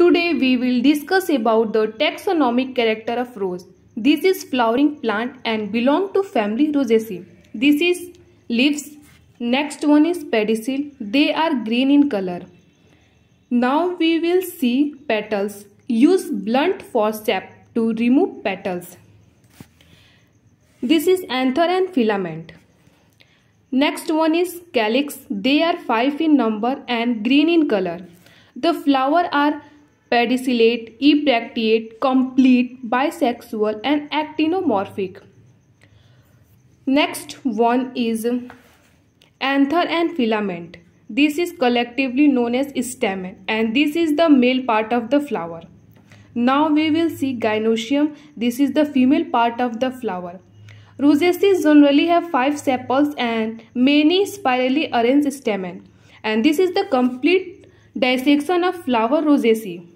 Today we will discuss about the taxonomic character of rose. This is flowering plant and belong to family Rosaceae. This is leaves. Next one is pedicel. They are green in color. Now we will see petals. Use blunt forceps to remove petals. This is anther and filament. Next one is calyx. They are 5 in number and green in color. The flower are pedicellate, ebracteate, complete, bisexual and actinomorphic. Next one is anther and filament. This is collectively known as stamen and this is the male part of the flower. Now we will see gynosium. This is the female part of the flower. Rosaceae generally have five sepals and many spirally arranged stamen. And this is the complete dissection of flower rosaceae.